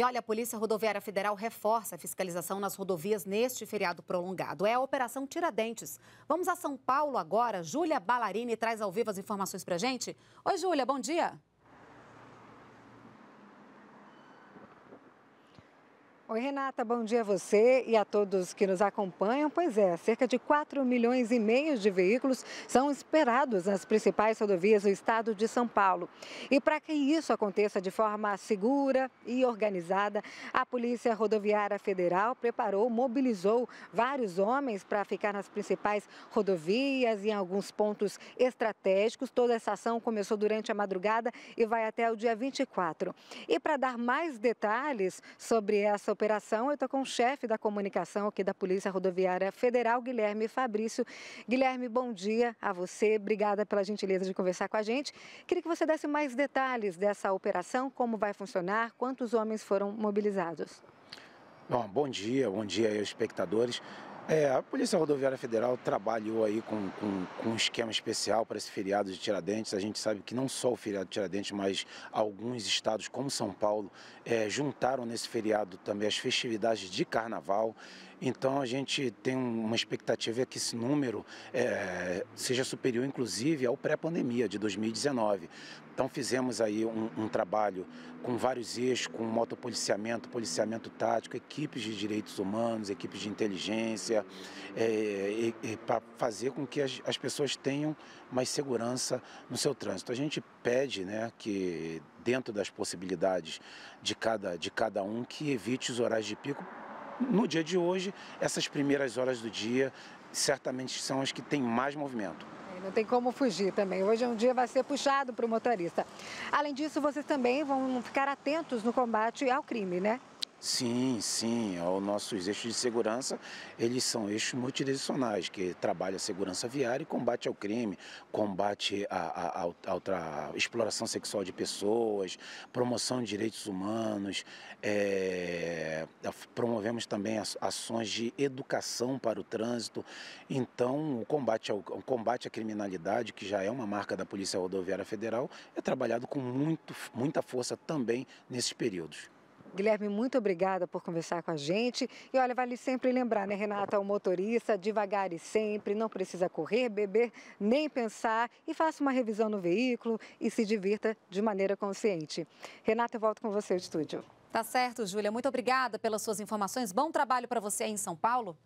E olha, a Polícia Rodoviária Federal reforça a fiscalização nas rodovias neste feriado prolongado. É a Operação Tiradentes. Vamos a São Paulo agora. Júlia Balarini traz ao vivo as informações pra gente. Oi, Júlia, bom dia. Oi, Renata, bom dia a você e a todos que nos acompanham. Pois é, cerca de 4 milhões e meio de veículos são esperados nas principais rodovias do estado de São Paulo. E para que isso aconteça de forma segura e organizada, a Polícia Rodoviária Federal preparou, mobilizou vários homens para ficar nas principais rodovias e em alguns pontos estratégicos. Toda essa ação começou durante a madrugada e vai até o dia 24. E para dar mais detalhes sobre essa operação. Eu estou com o chefe da comunicação aqui da Polícia Rodoviária Federal, Guilherme Fabrício. Guilherme, bom dia a você. Obrigada pela gentileza de conversar com a gente. Queria que você desse mais detalhes dessa operação, como vai funcionar, quantos homens foram mobilizados. Bom, bom dia, bom dia aos espectadores. É, a Polícia Rodoviária Federal trabalhou aí com, com, com, um esquema especial para esse feriado de Tiradentes. A gente sabe que não só o feriado de Tiradentes, mas alguns estados, como São Paulo, é, juntaram nesse feriado também as festividades de carnaval. Então a gente tem uma expectativa que esse número é, seja superior, inclusive, ao pré-pandemia de 2019. Então fizemos aí um, um trabalho com vários eixos, com motopoliciamento, policiamento tático, equipes de direitos humanos, equipes de inteligência, é, para fazer com que as, as pessoas tenham mais segurança no seu trânsito. A gente pede né, que dentro das possibilidades de cada, de cada um que evite os horários de pico no dia de hoje, essas primeiras horas do dia certamente são as que têm mais movimento. É, não tem como fugir também. Hoje é um dia vai ser puxado para o motorista. Além disso, vocês também vão ficar atentos no combate ao crime, né? Sim, sim. É os nossos eixos de segurança, eles são eixos multidirecionais, que trabalham a segurança viária e combate ao crime, combate à exploração sexual de pessoas, promoção de direitos humanos, é, promovemos também ações de educação para o trânsito. Então, o combate, ao, o combate à criminalidade, que já é uma marca da Polícia Rodoviária Federal, é trabalhado com muito, muita força também nesses períodos. Guilherme, muito obrigada por conversar com a gente. E olha, vale sempre lembrar, né, Renata, o motorista, devagar e sempre, não precisa correr, beber, nem pensar. E faça uma revisão no veículo e se divirta de maneira consciente. Renata, eu volto com você ao estúdio. Tá certo, Júlia. Muito obrigada pelas suas informações. Bom trabalho para você aí em São Paulo.